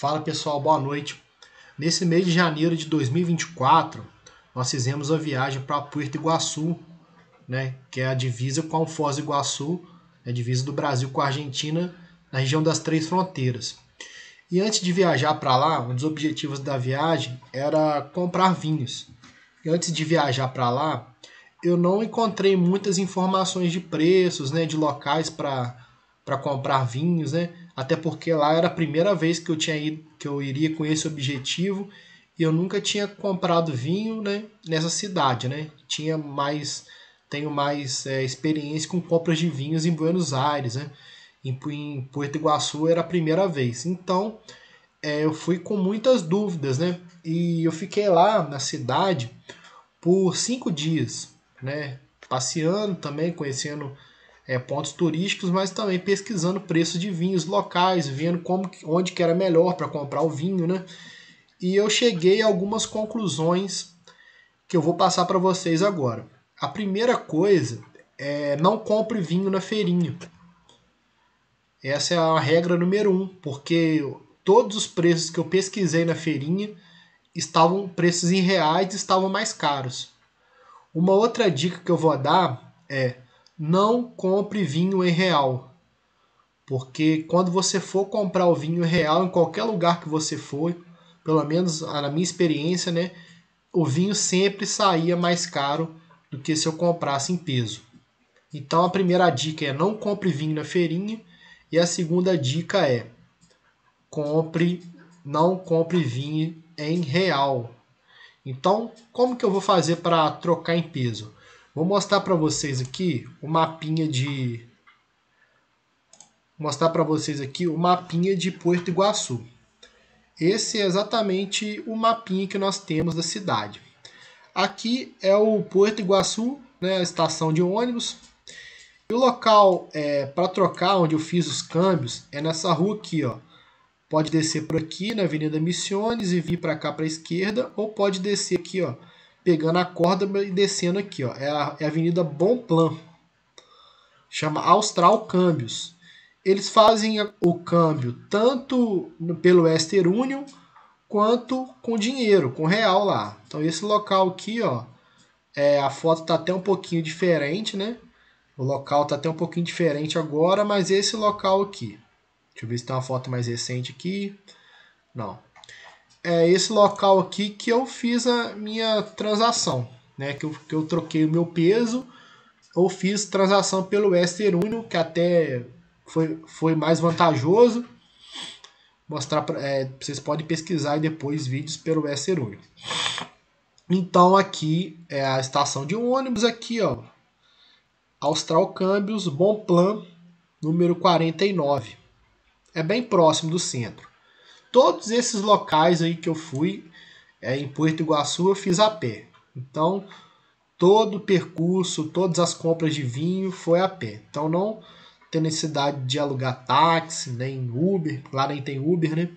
Fala pessoal, boa noite. Nesse mês de janeiro de 2024, nós fizemos a viagem para Puerto Iguaçu, né, que é a divisa com a Foz do Iguaçu, a né, divisa do Brasil com a Argentina, na região das três fronteiras. E antes de viajar para lá, um dos objetivos da viagem era comprar vinhos. E antes de viajar para lá, eu não encontrei muitas informações de preços, né, de locais para comprar vinhos, né? até porque lá era a primeira vez que eu tinha ido, que eu iria com esse objetivo e eu nunca tinha comprado vinho né, nessa cidade, né? Tinha mais, tenho mais é, experiência com compras de vinhos em Buenos Aires, né? Em, em Porto Iguaçu era a primeira vez. Então é, eu fui com muitas dúvidas, né? E eu fiquei lá na cidade por cinco dias, né? Passeando também, conhecendo é, pontos turísticos, mas também pesquisando preços de vinhos locais, vendo como, onde que era melhor para comprar o vinho, né? E eu cheguei a algumas conclusões que eu vou passar para vocês agora. A primeira coisa é não compre vinho na feirinha. Essa é a regra número um, porque todos os preços que eu pesquisei na feirinha estavam preços em reais estavam mais caros. Uma outra dica que eu vou dar é não compre vinho em real. Porque quando você for comprar o vinho real em qualquer lugar que você for, pelo menos ah, na minha experiência, né, o vinho sempre saía mais caro do que se eu comprasse em peso. Então a primeira dica é não compre vinho na feirinha e a segunda dica é compre, não compre vinho em real. Então, como que eu vou fazer para trocar em peso? Vou mostrar para vocês aqui o mapinha de Vou mostrar para vocês aqui o mapinha de Porto Iguaçu. Esse é exatamente o mapinha que nós temos da cidade. Aqui é o Porto Iguaçu, né, a estação de ônibus. E o local é, para trocar, onde eu fiz os câmbios, é nessa rua aqui. Ó. Pode descer por aqui, na Avenida Missiones, e vir para cá para a esquerda, ou pode descer aqui ó, pegando a corda e descendo aqui, ó, é a, é a Avenida Bonplan, chama Austral Câmbios. Eles fazem o câmbio tanto pelo Western Union quanto com dinheiro, com real lá. Então esse local aqui, ó, é, a foto tá até um pouquinho diferente, né? O local tá até um pouquinho diferente agora, mas esse local aqui. Deixa eu ver se tem uma foto mais recente aqui. Não, é esse local aqui que eu fiz a minha transação, né? Que eu, que eu troquei o meu peso ou fiz transação pelo Western Union, que até foi, foi mais vantajoso. Mostrar pra, é, vocês podem pesquisar e depois vídeos pelo Western Union. Então aqui é a estação de ônibus aqui, ó. Austral Câmbios, Bom Plan, número 49. É bem próximo do centro todos esses locais aí que eu fui é, em Porto Iguaçu eu fiz a pé. Então, todo o percurso, todas as compras de vinho foi a pé. Então, não tem necessidade de alugar táxi, nem Uber, lá nem tem Uber, né?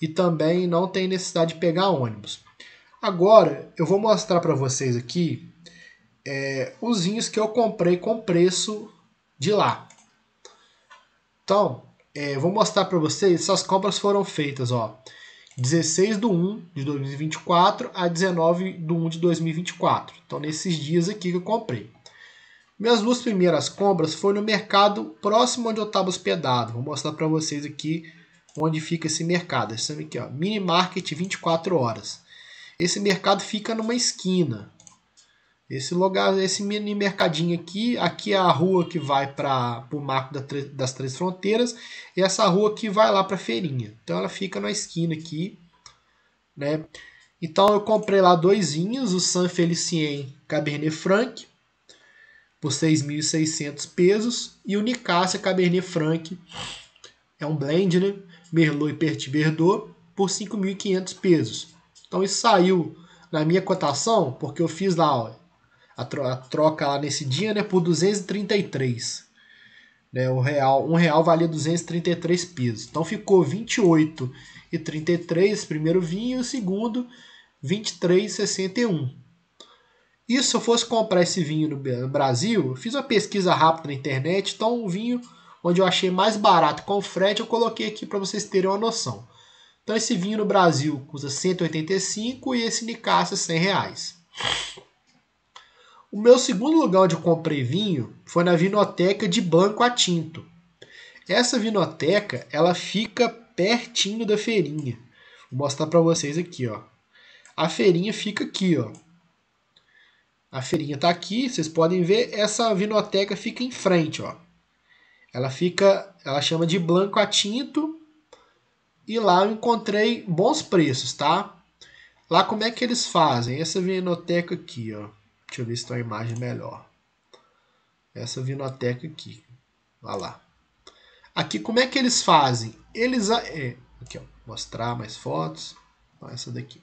E também não tem necessidade de pegar ônibus. Agora, eu vou mostrar para vocês aqui é, os vinhos que eu comprei com preço de lá. Então, é, vou mostrar para vocês, essas compras foram feitas, ó. 16 de 1 de 2024 a 19 de 1 de 2024. Então, nesses dias aqui que eu comprei. Minhas duas primeiras compras foram no mercado próximo onde eu estava hospedado. Vou mostrar para vocês aqui onde fica esse mercado. Esse aqui, ó, Mini Market 24 horas. Esse mercado fica numa esquina. Esse lugar, esse mini mercadinho aqui, aqui é a rua que vai para o Marco das Três Fronteiras e essa rua que vai lá para a feirinha. Então ela fica na esquina aqui, né? Então eu comprei lá dois vinhos, o San Felicien Cabernet Franc por 6.600 pesos e o Nicasia Cabernet Franc é um blend, né? Merlot e Petit Verdot por 5.500 pesos. Então isso saiu na minha cotação, porque eu fiz lá, ó, a, troca lá nesse dia, né, por 233. Né, o real, um real valia 233 pesos. Então ficou 28 e 33, primeiro vinho, o segundo 23,61. E se eu fosse comprar esse vinho no Brasil, fiz uma pesquisa rápida na internet, então o vinho onde eu achei mais barato com frete, eu coloquei aqui para vocês terem uma noção. Então esse vinho no Brasil custa 185 e esse Nicaça 100 reais. O meu segundo lugar onde eu comprei vinho foi na vinoteca de Banco a Tinto. Essa vinoteca, ela fica pertinho da feirinha. Vou mostrar para vocês aqui, ó. A feirinha fica aqui, ó. A feirinha tá aqui, vocês podem ver, essa vinoteca fica em frente, ó. Ela fica, ela chama de Blanco a Tinto. E lá eu encontrei bons preços, tá? Lá como é que eles fazem? Essa vinoteca aqui, ó Deixa eu ver se tem uma imagem melhor. Essa vinoteca aqui. Olha lá. Aqui, como é que eles fazem? Eles... É, aqui, ó. Mostrar mais fotos. essa daqui.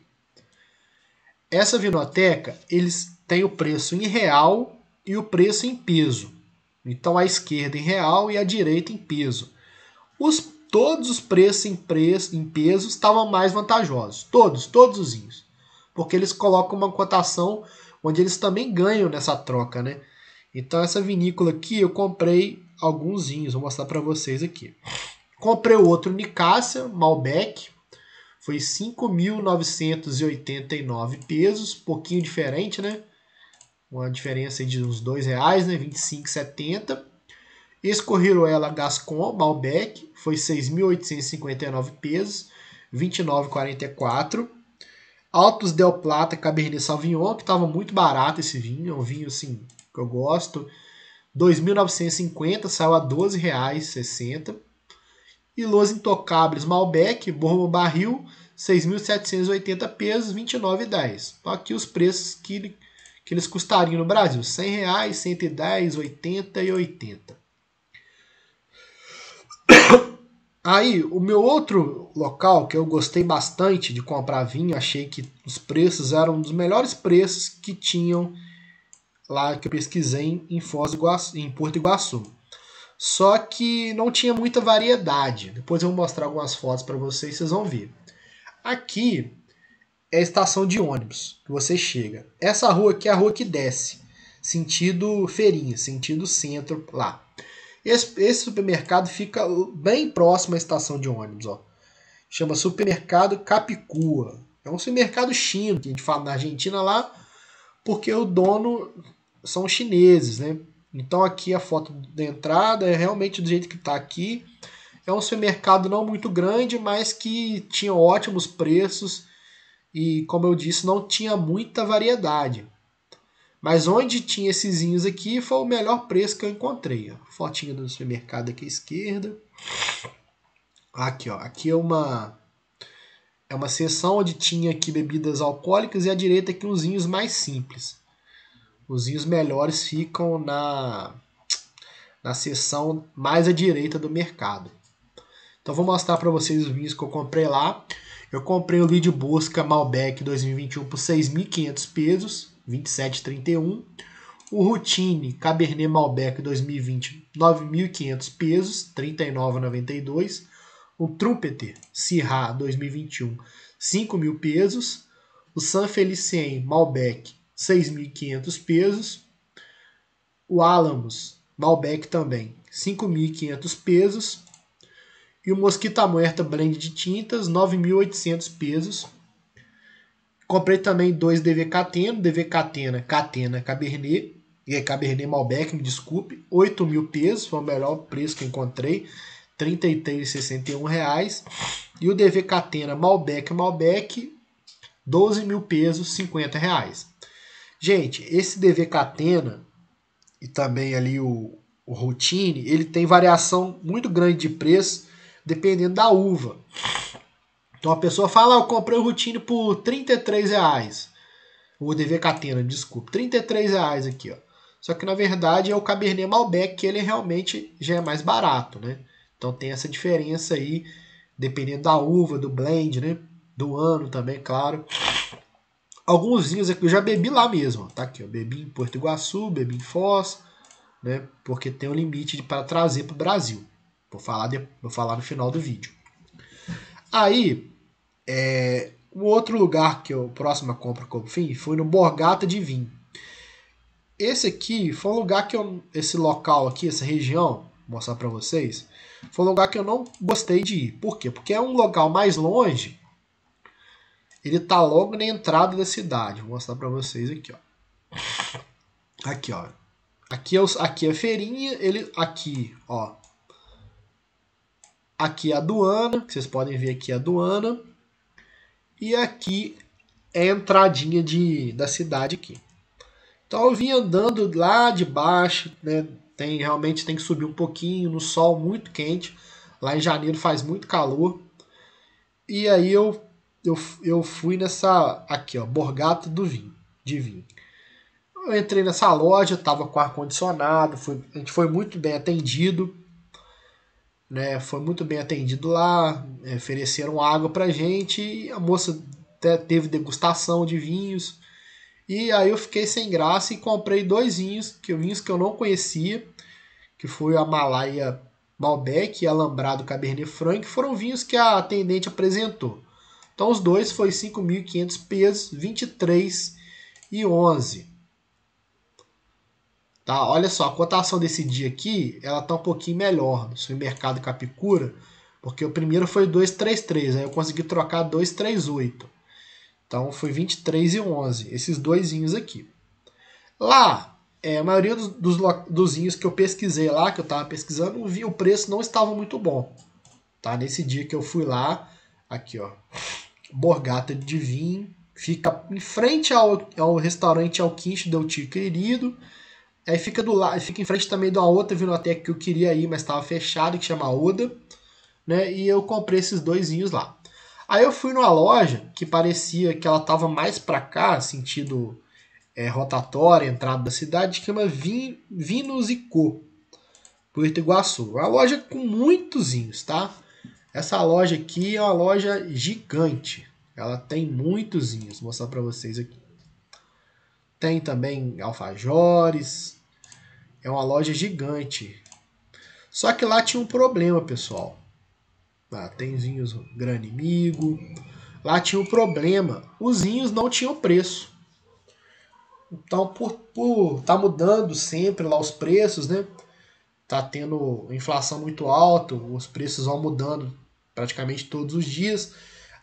Essa vinoteca, eles têm o preço em real e o preço em peso. Então, a esquerda em real e a direita em peso. Os, todos os preços em, preço, em estavam mais vantajosos. Todos, todos os índios. Porque eles colocam uma cotação onde eles também ganham nessa troca, né? Então essa vinícola aqui eu comprei alguns vinhos, vou mostrar para vocês aqui. Comprei o outro Nicásia Malbec, foi 5.989 pesos, pouquinho diferente, né? Uma diferença de uns dois reais, né? 25,70. Escorreram ela Gascon Malbec, foi 6.859 pesos, 29,44. Altos Del Plata Cabernet Sauvignon, que estava muito barato esse vinho, é um vinho assim que eu gosto. 2.950 saiu a R$ 12,60. E Los Intocáveis Malbec, Bourbon Barril, 6.780 pesos, 29,10. Então aqui os preços que, que eles custariam no Brasil, R$ 100, 110, 80 e 80. Aí, o meu outro local que eu gostei bastante de comprar vinho, achei que os preços eram um dos melhores preços que tinham lá que eu pesquisei em, Foz do Iguaçu, em Porto Iguaçu. Só que não tinha muita variedade. Depois eu vou mostrar algumas fotos para vocês, vocês vão ver. Aqui é a estação de ônibus que você chega. Essa rua aqui é a rua que desce, sentido Feirinha, sentido centro lá. Esse, esse supermercado fica bem próximo à estação de ônibus, ó. Chama Supermercado Capicua. É um supermercado chino, que a gente fala na Argentina lá, porque o dono são chineses, né? Então aqui a foto da entrada é realmente do jeito que está aqui. É um supermercado não muito grande, mas que tinha ótimos preços e, como eu disse, não tinha muita variedade. Mas onde tinha esses zinhos aqui foi o melhor preço que eu encontrei. Ó. Fotinha do supermercado aqui à esquerda. Aqui, ó. Aqui é uma é uma seção onde tinha aqui bebidas alcoólicas e à direita aqui uns vinhos mais simples. Os vinhos melhores ficam na na seção mais à direita do mercado. Então vou mostrar para vocês os vinhos que eu comprei lá. Eu comprei o vídeo Busca Malbec 2021 por 6.500 pesos. 27,31. O Routine Cabernet Malbec 2020, 9.500 pesos, 39,92. O Trumpeter Sirra 2021, 5.000 pesos. O San Felicien Malbec, 6.500 pesos. O Alamos Malbec também, 5.500 pesos. E o Mosquita Muerta Blend de Tintas, 9.800 pesos. Comprei também dois DV Catena, DV Catena, Catena Cabernet, e é Cabernet Malbec, me desculpe, 8 mil pesos, foi o melhor preço que encontrei, R$ 33,61. E o DV Catena Malbec Malbec, 12 mil pesos, R$ reais. Gente, esse DV Catena e também ali o, o Routine, ele tem variação muito grande de preço, dependendo da uva. Então a pessoa fala, ah, eu comprei o Routine por 33 reais. O DV Catena, desculpa. 33 reais aqui, ó. Só que na verdade é o Cabernet Malbec que ele realmente já é mais barato, né? Então tem essa diferença aí, dependendo da uva, do blend, né? Do ano também, claro. Alguns vinhos aqui eu já bebi lá mesmo, tá aqui, bebi em Porto Iguaçu, bebi em Foz, né? Porque tem um limite para trazer para o Brasil. Vou falar, de, vou falar no final do vídeo. Aí, é, o outro lugar que eu, próxima compra que eu fiz, foi no Borgata de Vinho. Esse aqui foi um lugar que eu, esse local aqui, essa região, vou mostrar para vocês, foi um lugar que eu não gostei de ir. Por quê? Porque é um local mais longe. Ele tá logo na entrada da cidade. Vou mostrar para vocês aqui, ó. Aqui, ó. Aqui é, o, aqui é a feirinha, ele aqui, ó. Aqui é a aduana, vocês podem ver aqui é a aduana. E aqui é a entradinha de, da cidade aqui. Então eu vim andando lá de baixo, né? Tem, realmente tem que subir um pouquinho no sol muito quente. Lá em janeiro faz muito calor. E aí eu, eu, eu fui nessa aqui, ó, Borgata do Vinho, de vinho. Eu entrei nessa loja, tava com ar condicionado, a gente foi muito bem atendido né, foi muito bem atendido lá, é, ofereceram água pra gente, a moça até teve degustação de vinhos. E aí eu fiquei sem graça e comprei dois vinhos, que vinhos que eu não conhecia, que foi a Malaya Malbec e Alambrado Cabernet Franc, que foram vinhos que a atendente apresentou. Então os dois foi 5.500 pesos, 23 e 11. Tá? Olha só, a cotação desse dia aqui, ela tá um pouquinho melhor no mercado Capicura, porque o primeiro foi 233, aí eu consegui trocar 238. Então foi 23 e 11, esses doisinhos aqui. Lá, é, a maioria dos, dos, que eu pesquisei lá, que eu estava pesquisando, vi o preço não estava muito bom. Tá? Nesse dia que eu fui lá, aqui ó, Borgata de Vinho, fica em frente ao, ao restaurante Alquinche Del Tio Querido, Aí fica do lado, fica em frente também de uma outra vinoteca que eu queria ir, mas estava fechada, que chama Oda, né? E eu comprei esses dois vinhos lá. Aí eu fui numa loja que parecia que ela tava mais para cá, sentido é, rotatória, entrada da cidade, que chama Vin, Vinos e Co. Puerto Iguaçu. É uma loja com muitos vinhos, tá? Essa loja aqui é uma loja gigante. Ela tem muitos vinhos, vou mostrar para vocês aqui. Tem também alfajores, é uma loja gigante. Só que lá tinha um problema, pessoal. Lá tem zinhos grande Inimigo. Lá tinha um problema. Os vinhos não tinham preço. Então, por, por tá mudando sempre lá os preços, né? Tá tendo inflação muito alta, os preços vão mudando praticamente todos os dias.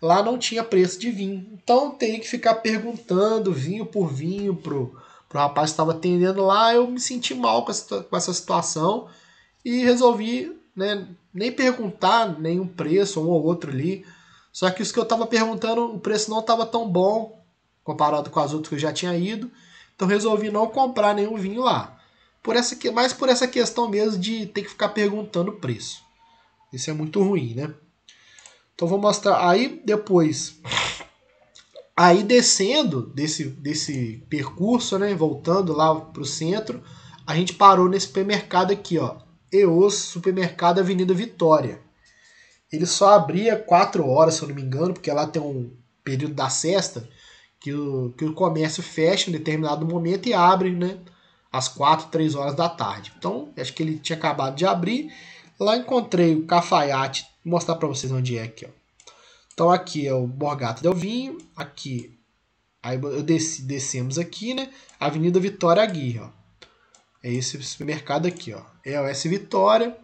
Lá não tinha preço de vinho. Então, teria que ficar perguntando vinho por vinho pro para o rapaz que estava atendendo lá, eu me senti mal com essa, com essa situação e resolvi né, nem perguntar nenhum preço, um ou outro ali. Só que os que eu estava perguntando, o preço não estava tão bom comparado com as outras que eu já tinha ido. Então resolvi não comprar nenhum vinho lá. Por essa que, mais por essa questão mesmo de ter que ficar perguntando o preço. Isso é muito ruim, né? Então vou mostrar. Aí depois Aí descendo desse, desse percurso, né, voltando lá para o centro, a gente parou nesse supermercado aqui, ó, EOS Supermercado Avenida Vitória. Ele só abria 4 horas, se eu não me engano, porque lá tem um período da sexta que o, que o comércio fecha em determinado momento e abre, né, às 4, 3 horas da tarde. Então, acho que ele tinha acabado de abrir. Lá encontrei o Cafaiate, vou mostrar para vocês onde é aqui, ó. Então aqui é o Borgata Delvinho, aqui aí eu desci, descemos aqui, né? Avenida Vitória Aguirre, ó. É esse supermercado aqui, ó. É o S Vitória.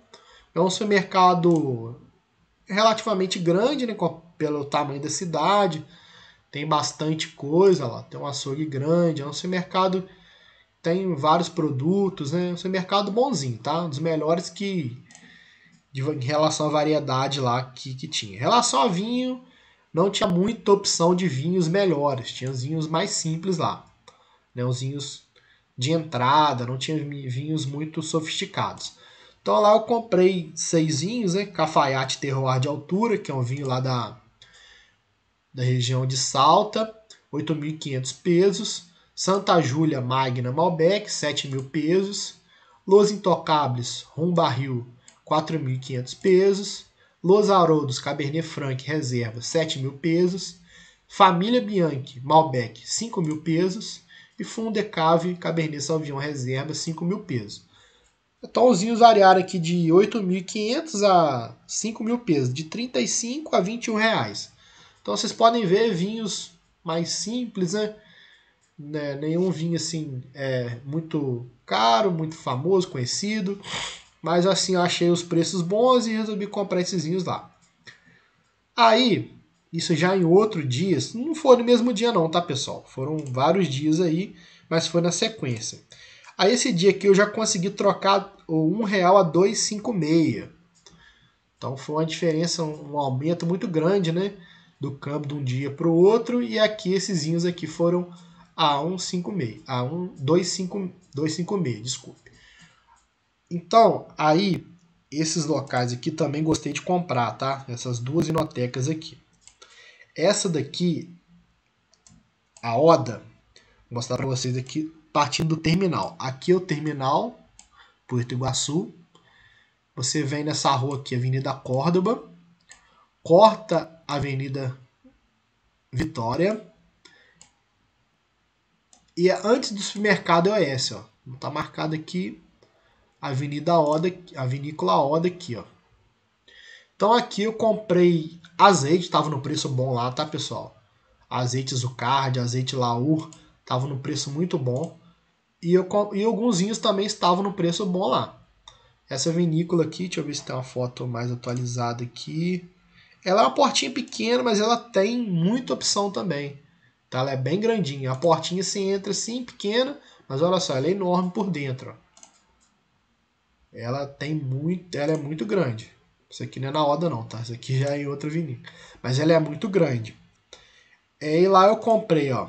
É um supermercado relativamente grande, né? Pelo tamanho da cidade. Tem bastante coisa lá. Tem um açougue grande. É um supermercado. Tem vários produtos, né? É um supermercado bonzinho, tá? Um dos melhores que de, em relação à variedade lá que, que tinha. Em relação a vinho, não tinha muita opção de vinhos melhores, tinha os vinhos mais simples lá, né, os vinhos de entrada, não tinha vinhos muito sofisticados. Então lá eu comprei seis vinhos, né, Cafaiate Terroir de Altura, que é um vinho lá da, da região de Salta, 8.500 pesos, Santa Júlia Magna Malbec, 7.000 pesos, Los Intocables Rum Barril 4.500 pesos. Los Aroldos Cabernet Franc Reserva, 7.000 pesos. Família Bianchi Malbec, 5.000 pesos. E Fundecave Cabernet Sauvignon Reserva, 5.000 pesos. então os vinhos variaram aqui de 8.500 a 5.000 pesos, de 35 a 21 reais. Então vocês podem ver vinhos mais simples, né? né? Nenhum vinho assim é, muito caro, muito famoso, conhecido. Mas assim, eu achei os preços bons e resolvi comprar esses lá. Aí, isso já em outro dia, não foi no mesmo dia não, tá pessoal? Foram vários dias aí, mas foi na sequência. Aí esse dia aqui eu já consegui trocar o real a R$2,56. Então foi uma diferença, um aumento muito grande, né? Do câmbio de um dia para o outro. E aqui esses aqui foram a R$1,56. A 1,256, desculpe. Então, aí, esses locais aqui também gostei de comprar, tá? Essas duas inotecas aqui. Essa daqui, a Oda, vou mostrar para vocês aqui, partindo do terminal. Aqui é o terminal, Porto Iguaçu. Você vem nessa rua aqui, Avenida Córdoba, corta a Avenida Vitória. E é antes do supermercado é o S, ó. Não tá marcado aqui, a Avenida Oda, a vinícola Oda aqui, ó. Então aqui eu comprei azeite, tava no preço bom lá, tá, pessoal? Azeite Zucard, azeite Laur, tava no preço muito bom. E, eu, e alguns vinhos também estavam no preço bom lá. Essa vinícola aqui, deixa eu ver se tem uma foto mais atualizada aqui. Ela é uma portinha pequena, mas ela tem muita opção também. Tá? Ela é bem grandinha. A portinha você entra assim, pequena, mas olha só, ela é enorme por dentro. Ó ela tem muito, ela é muito grande. Isso aqui não é na Oda não, tá? Isso aqui já é em outra vinícola. Mas ela é muito grande. É, e lá eu comprei, ó,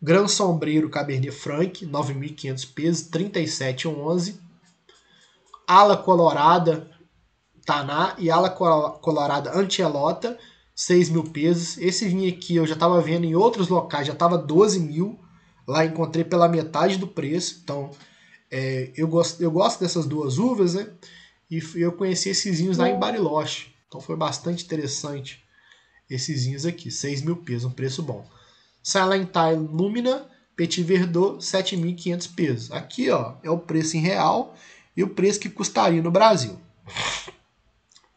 Gran Sombreiro Cabernet Franc, 9.500 pesos, 37,11. Ala Colorada Taná e Ala Colorada Antielota, 6.000 mil pesos. Esse vinho aqui eu já estava vendo em outros locais, já estava 12.000. mil. Lá encontrei pela metade do preço, então é, eu, gosto, eu gosto dessas duas uvas, né? E eu conheci esses vinhos lá em Bariloche. Então foi bastante interessante esses vinhos aqui. 6 mil pesos, um preço bom. Salentai Lumina Petit Verdot, 7.500 pesos. Aqui ó, é o preço em real e o preço que custaria no Brasil.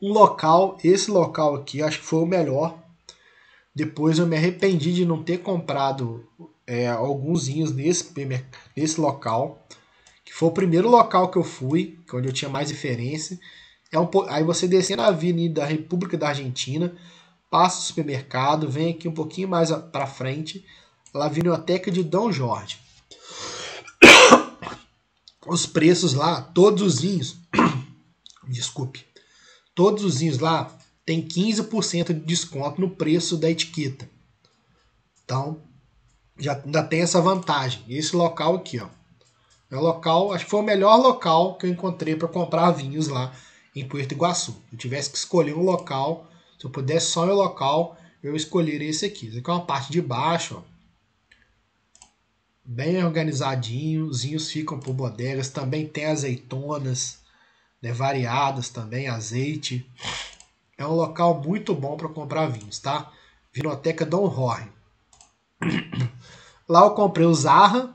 Um local, esse local aqui, acho que foi o melhor. Depois eu me arrependi de não ter comprado é, alguns vinhos nesse, nesse local. Foi o primeiro local que eu fui, que é onde eu tinha mais referência. É um, aí você descendo a avenida da República da Argentina, passa o supermercado, vem aqui um pouquinho mais para frente, lá a biblioteca de Dom Jorge. Os preços lá, todos os vinhos, desculpe, todos os vinhos lá tem 15% de desconto no preço da etiqueta. Então, já ainda tem essa vantagem. Esse local aqui, ó. É local, acho que foi o melhor local que eu encontrei para comprar vinhos lá em Puerto Iguaçu. Se eu tivesse que escolher um local, se eu pudesse só meu local, eu escolheria esse aqui. Esse aqui é uma parte de baixo, ó. Bem organizadinho, os vinhos ficam por bodegas, também tem azeitonas, né, variadas também, azeite. É um local muito bom para comprar vinhos, tá? Vinoteca Dom Jorge. Lá eu comprei o Zarra,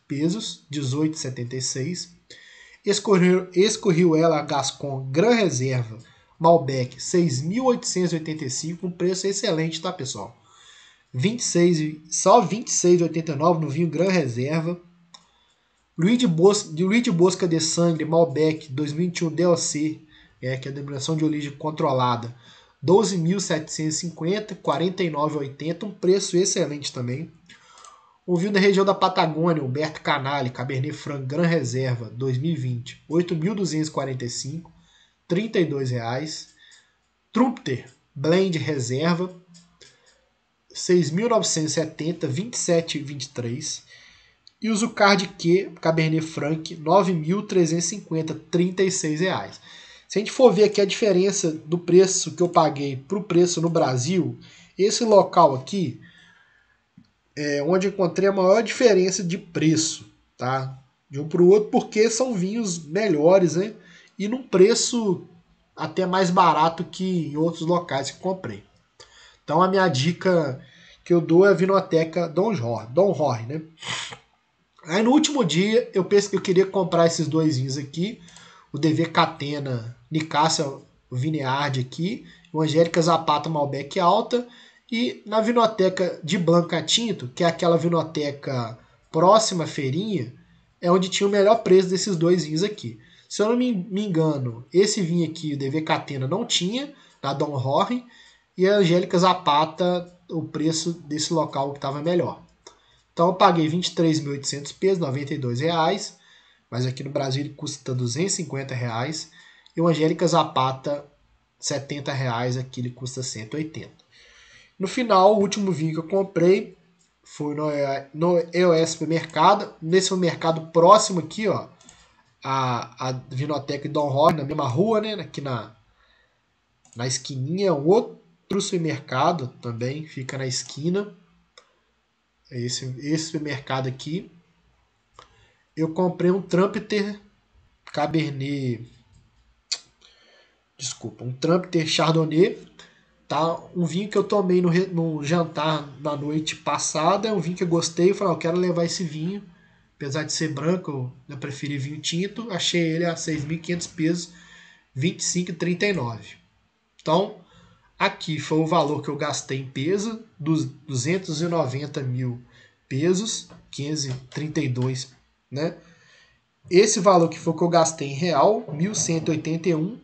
pesos, 18,76. Escorreu, escorreu ela a Gascon Gran Reserva Malbec 6.885, um preço excelente, tá pessoal? 26, só 26,89 no vinho Gran Reserva. Luiz de, Bosca, Luiz de Bosca de Sangre Malbec 2021 doc é, que é a denominação de origem controlada, 12.750, 49,80, um preço excelente também. Um vinho da região da Patagônia, Humberto Canale, Cabernet Franc Gran Reserva 2020, 8.245, R$ reais. Trumpter Blend Reserva, 6.970, 27,23. E o Zucard Q Cabernet Franc, 9.350, R$ reais. Se a gente for ver aqui a diferença do preço que eu paguei para o preço no Brasil, esse local aqui é, onde encontrei a maior diferença de preço, tá? De um para o outro, porque são vinhos melhores, né? E num preço até mais barato que em outros locais que comprei. Então a minha dica que eu dou é a Vinoteca Dom Jorge, Dom Jorge, né? Aí no último dia eu penso que eu queria comprar esses dois vinhos aqui, o DV Catena Nicássia Vineyard aqui, o Angélica Zapata Malbec Alta e na vinoteca de Blanca Tinto, que é aquela vinoteca próxima à feirinha, é onde tinha o melhor preço desses dois vinhos aqui. Se eu não me engano, esse vinho aqui, o DV Catena, não tinha, da Dom Jorge, e a Angélica Zapata, o preço desse local que estava melhor. Então eu paguei 23.800 pesos, 92 reais, mas aqui no Brasil ele custa 250 reais, e o Angélica Zapata, 70 reais, aqui ele custa 180. No final, o último vinho que eu comprei foi no, é, no EOS Supermercado, nesse supermercado próximo aqui, ó, a, a Vinoteca Don Roque, na mesma rua, né, aqui na, na esquininha, é outro supermercado também fica na esquina, é esse, esse supermercado aqui. Eu comprei um Trumpeter Cabernet, desculpa, um Trumpeter Chardonnay, Tá? Um vinho que eu tomei no, no jantar na noite passada, é um vinho que eu gostei, eu falei, ah, eu quero levar esse vinho, apesar de ser branco, eu preferi vinho tinto, achei ele a 6.500 pesos, 25,39. Então, aqui foi o valor que eu gastei em peso, dos 290 mil pesos, 15,32, né? Esse valor que foi que eu gastei em real, 1.181,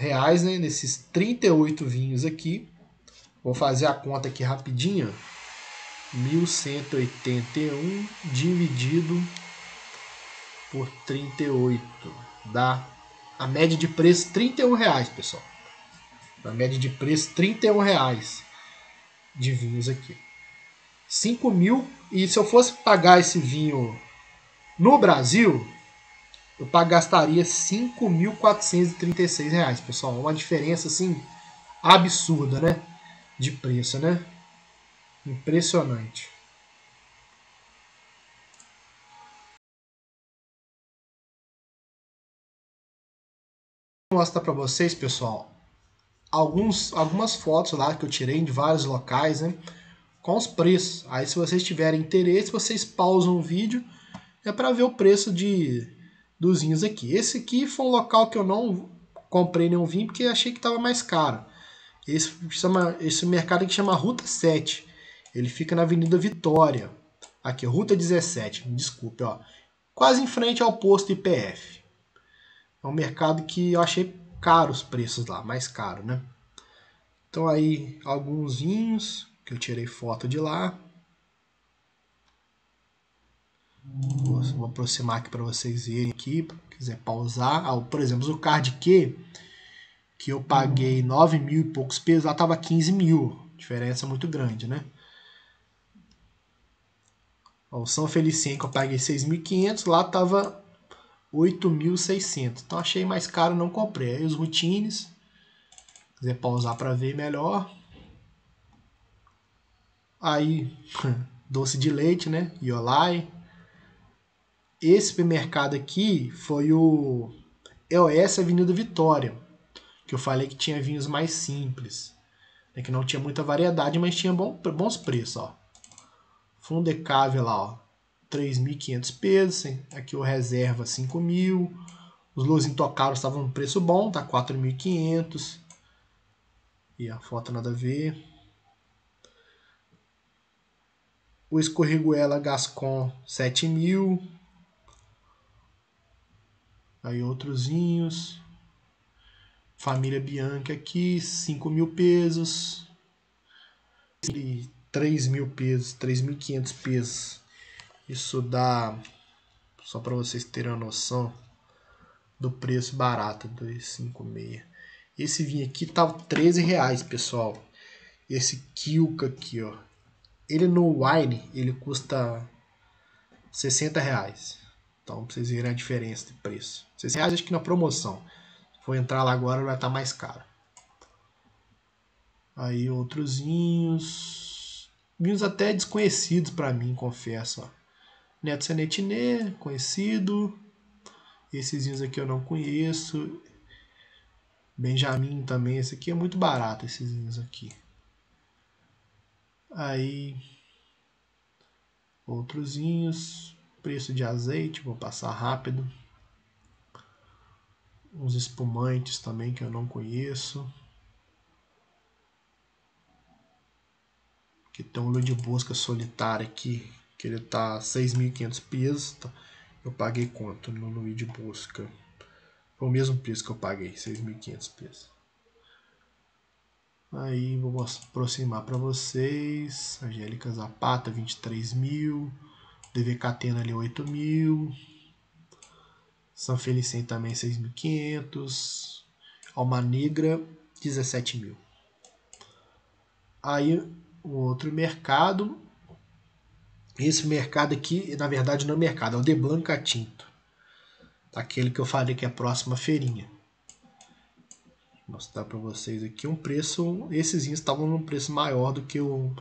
reais, né? Nesses 38 vinhos aqui. Vou fazer a conta aqui rapidinho. 1181 dividido por 38 dá a média de preço 31 reais, pessoal. A média de preço 31 reais de vinhos aqui. 5 mil e se eu fosse pagar esse vinho no Brasil, eu gastaria R$ reais, pessoal. Uma diferença assim absurda, né? De preço, né? Impressionante. Vou mostrar para vocês, pessoal, alguns, algumas fotos lá que eu tirei de vários locais, né? Com os preços. Aí, se vocês tiverem interesse, vocês pausam o vídeo é para ver o preço de dos vinhos aqui. Esse aqui foi um local que eu não comprei nenhum vinho porque achei que estava mais caro. Esse, chama, esse mercado que chama Ruta 7. Ele fica na Avenida Vitória. Aqui, Ruta 17, desculpe, ó. Quase em frente ao posto IPF. É um mercado que eu achei caro os preços lá, mais caro, né? Então aí alguns vinhos que eu tirei foto de lá. Hum. Vou aproximar aqui para vocês verem aqui, quiser pausar. Ah, por exemplo, o card que que eu paguei 9 mil e poucos pesos, lá estava 15 mil. Diferença muito grande, né? Ó, o São Felicien, que eu paguei 6.500, lá estava 8.600. Então, achei mais caro, não comprei. Aí os routines, quiser pausar para ver melhor. Aí, doce de leite, né? Yolai esse supermercado aqui foi o EOS Avenida Vitória, que eu falei que tinha vinhos mais simples, né, que não tinha muita variedade, mas tinha bom, bons preços. Ó. Fundecave lá, ó, 3.500 pesos, aqui o reserva 5.000, os Los Intocados estavam um preço bom, tá 4.500, e a foto nada a ver. O Escorreguela Gascon 7 mil. Aí outros vinhos. Família Bianca aqui, 5 mil pesos. 3 mil pesos, 3.500 pesos. Isso dá, só para vocês terem uma noção, do preço barato, 256. Esse vinho aqui tá 13 reais, pessoal. Esse Kilka aqui, ó. Ele no Wine, ele custa 60 reais. Então, pra vocês verem a diferença de preço. 6 reais acho que na promoção. Vou entrar lá agora, vai estar tá mais caro. Aí outros vinhos. Vinhos até desconhecidos para mim, confesso. Ó. Neto Senetiné, conhecido. Esses vinhos aqui eu não conheço. Benjamin também, esse aqui é muito barato, esses vinhos aqui. Aí, outros vinhos, preço de azeite, vou passar rápido uns espumantes também que eu não conheço. Que tem um olho de busca solitário aqui, que ele tá 6.500 pesos. Tá? Eu paguei quanto no Luiz de busca? Foi o mesmo preço que eu paguei, 6.500 pesos. Aí vou aproximar para vocês. Angélica Zapata, 23 mil. DV Catena ali, 8 mil. São Felicen também 6.500. Alma Negra 17.000. Aí o outro mercado. Esse mercado aqui, na verdade, não é mercado, é o de Blanca Tinto. Aquele que eu falei que é a próxima feirinha. Vou mostrar para vocês aqui um preço. Esses estavam num preço maior do que o,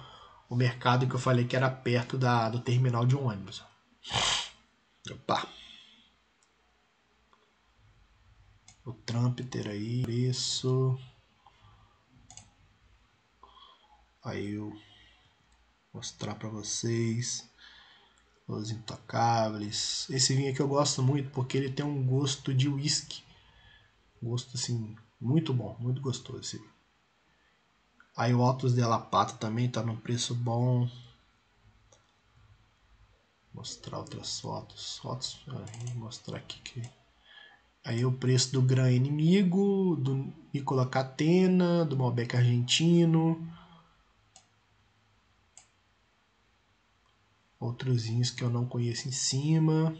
o mercado que eu falei que era perto da, do terminal de um ônibus. Opa! o Trump ter aí preço. Aí eu mostrar para vocês os intocáveis. Esse vinho aqui eu gosto muito porque ele tem um gosto de whisky. Gosto assim muito bom, muito gostoso esse vinho. Aí o Altos de Alapata também tá num preço bom. Mostrar outras fotos, fotos, mostrar aqui que Aí o preço do Gran é Inimigo, do Nicola Catena, do Malbec Argentino. Outros vinhos que eu não conheço em cima.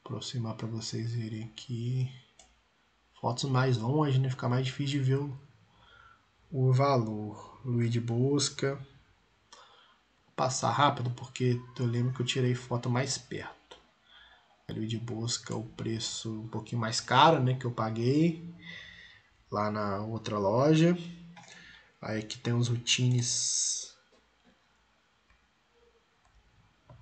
Vou aproximar para vocês verem aqui. Fotos mais longe, né? Fica mais difícil de ver o, o valor. Luiz de Busca. Vou passar rápido porque eu lembro que eu tirei foto mais perto ali de busca o preço um pouquinho mais caro, né, que eu paguei lá na outra loja. Aí aqui tem os routines.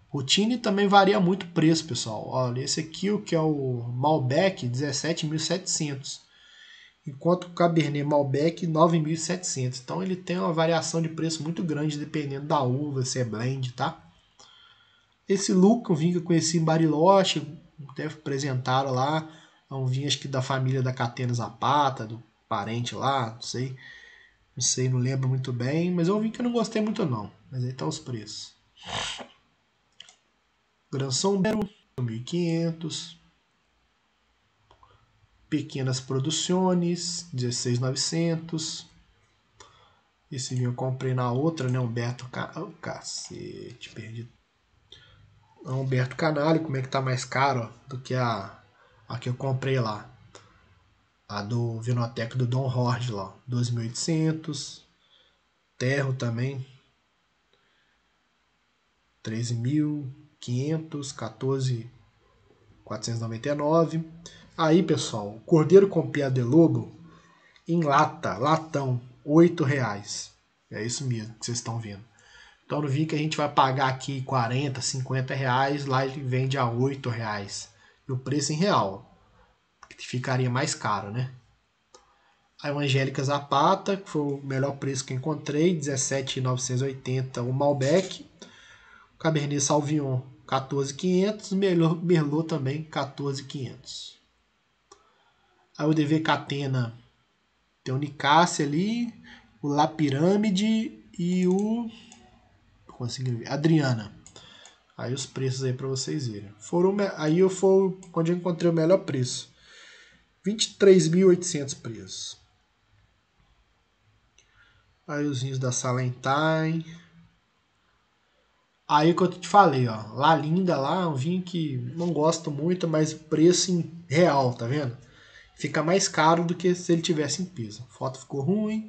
Routine também varia muito o preço, pessoal. Olha, esse aqui o que é o Malbec, 17.700. Enquanto o Cabernet Malbec, 9.700. Então ele tem uma variação de preço muito grande dependendo da uva, se é blend, tá? Esse Luca um vinho que eu conheci em Bariloche, até apresentaram lá, é um vinho acho que da família da Catena Zapata, do parente lá, não sei, não sei, não lembro muito bem, mas é um vinho que eu não gostei muito não, mas aí tá os preços. Gran Sombero, 1500. Pequenas Produções, 16900. Esse vinho eu comprei na outra, né? Humberto. Ca... Oh, cacete, perdi a Humberto Canali, como é que tá mais caro do que a, a que eu comprei lá. A do Vinoteca do Don Jorge, lá, 2.800. Terro também, 13.514.499. Aí, pessoal, cordeiro com pia de lobo em lata, latão, R$ reais. É isso mesmo que vocês estão vendo. Então no que a gente vai pagar aqui 40, 50 reais, lá ele vende a 8 reais. E o preço em real, que ficaria mais caro, né? A Evangélica Zapata, que foi o melhor preço que encontrei, 17,980 o Malbec. O Cabernet Sauvignon, 14,500. Merlot também, 14,500. Aí o DV Catena, tem o Nicasse ali, o La Pirâmide e o consegui ver. Adriana. Aí os preços aí para vocês verem. Foram, aí eu fui onde eu encontrei o melhor preço. 23.800 preços. Aí os vinhos da Salentine. Aí que eu te falei, ó. Lá linda, lá, um vinho que não gosto muito, mas preço em real, tá vendo? Fica mais caro do que se ele tivesse em peso. A foto ficou ruim.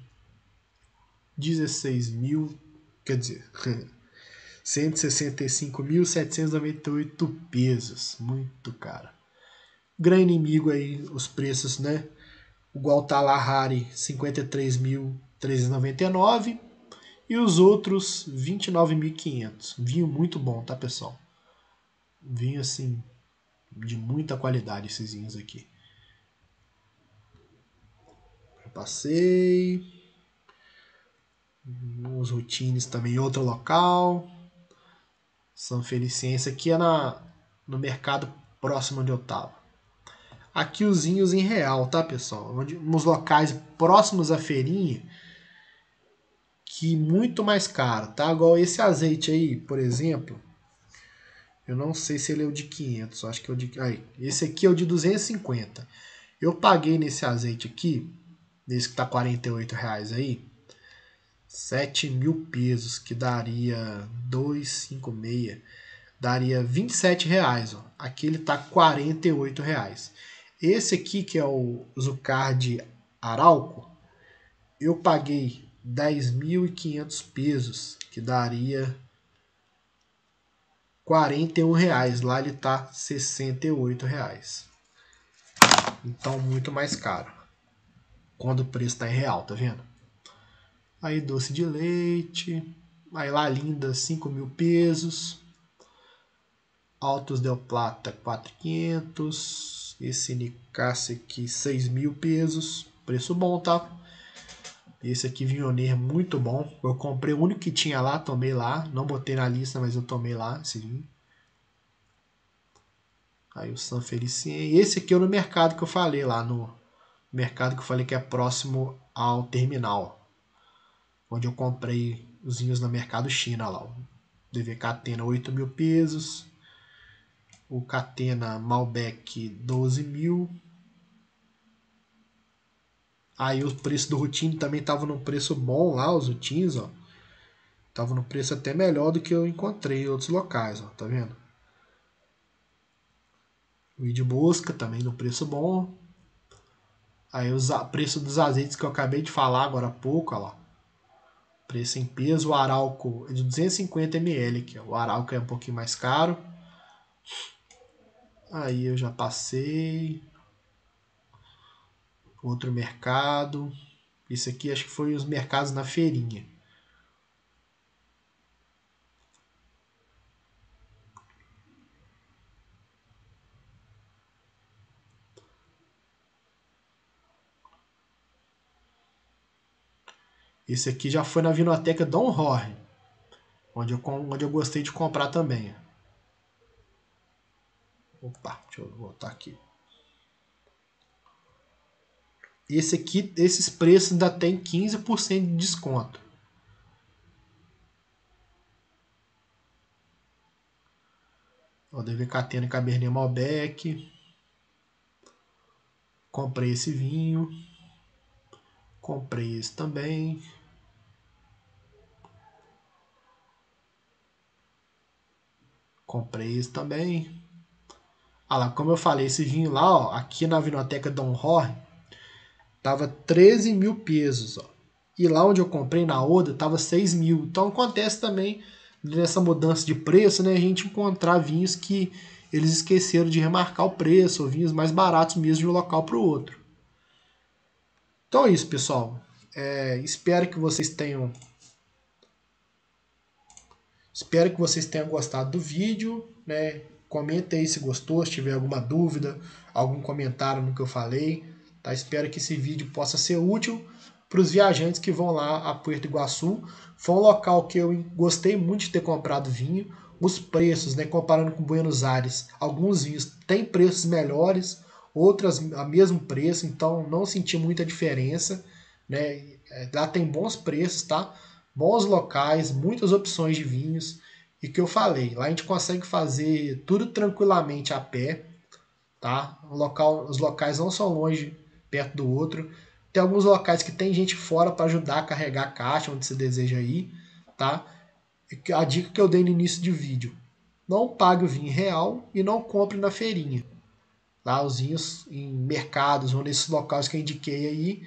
16 mil, quer dizer, 165.798 pesos, muito caro. Grande inimigo aí os preços, né? O Gualtalajari 53.399 e os outros 29.500. Vinho muito bom, tá, pessoal? Vinho assim de muita qualidade esses vinhos aqui. Passei. Os Routines também, outro local. São Feliciência, aqui é na, no mercado próximo onde eu tava. Aqui os inhos em real, tá, pessoal? Onde, nos locais próximos à feirinha, que muito mais caro, tá? Igual esse azeite aí, por exemplo, eu não sei se ele é o de 500, acho que é o de... Aí, esse aqui é o de 250. Eu paguei nesse azeite aqui, nesse que tá 48 reais aí, 7 mil pesos, que daria 256, daria 27 reais. Ó. Aqui ele está 48 reais. Esse aqui, que é o Zucard Arauco, eu paguei 10.500 pesos, que daria 41 reais. Lá ele está 68 reais. Então, muito mais caro. Quando o preço está em real, tá vendo? aí doce de leite, aí lá linda 5 mil pesos, Altos Del Plata 4,500, esse Nicasse aqui 6 mil pesos, preço bom, tá? Esse aqui Vinhoner muito bom, eu comprei o único que tinha lá, tomei lá, não botei na lista, mas eu tomei lá esse vinho. Aí o San Felicien, esse aqui é no mercado que eu falei lá, no mercado que eu falei que é próximo ao terminal onde eu comprei os vinhos no mercado China lá. O DV Catena 8 mil pesos, o Catena Malbec 12 mil. Aí o preço do Routine também estava num preço bom lá, os Routines, ó. Tava no preço até melhor do que eu encontrei em outros locais, ó, tá vendo? O de busca também no preço bom. Aí o preço dos azeites que eu acabei de falar agora há pouco, ó lá. Preço em peso, o Arauco é de 250 ml, que é o Arauco é um pouquinho mais caro. Aí eu já passei. Outro mercado. Isso aqui acho que foi os mercados na feirinha. Esse aqui já foi na Vinoteca Dom Jorge, onde eu, onde eu gostei de comprar também. Opa, deixa eu voltar aqui. Esse aqui, esses preços ainda tem 15% de desconto. Ó, DV Catena Cabernet Malbec. Comprei esse vinho. Comprei esse também. Comprei isso também. Ah lá, como eu falei, esse vinho lá, ó, aqui na Vinoteca Dom Jorge, tava 13 mil pesos, ó. E lá onde eu comprei, na Oda, tava 6 mil. Então acontece também, nessa mudança de preço, né, a gente encontrar vinhos que eles esqueceram de remarcar o preço, ou vinhos mais baratos mesmo de um local para o outro. Então é isso, pessoal. É, espero que vocês tenham Espero que vocês tenham gostado do vídeo, né? Comenta aí se gostou, se tiver alguma dúvida, algum comentário no que eu falei. Tá? Espero que esse vídeo possa ser útil para os viajantes que vão lá a Puerto Iguaçu. Foi um local que eu gostei muito de ter comprado vinho. Os preços, né, comparando com Buenos Aires, alguns vinhos têm preços melhores, outras a mesmo preço, então não senti muita diferença. Né? É, lá tem bons preços, tá? bons locais, muitas opções de vinhos. E que eu falei, lá a gente consegue fazer tudo tranquilamente a pé, tá? Local, os locais não são longe perto do outro. Tem alguns locais que tem gente fora para ajudar a carregar a caixa onde você deseja ir, tá? A dica que eu dei no início do vídeo: não pague o vinho real e não compre na feirinha. Lá tá? os vinhos em mercados ou nesses locais que eu indiquei aí,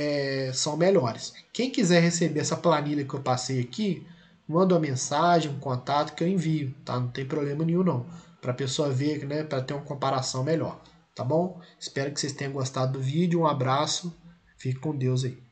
é, são melhores. Quem quiser receber essa planilha que eu passei aqui, manda uma mensagem, um contato que eu envio, tá? Não tem problema nenhum não, para a pessoa ver, né, para ter uma comparação melhor, tá bom? Espero que vocês tenham gostado do vídeo, um abraço, fique com Deus aí.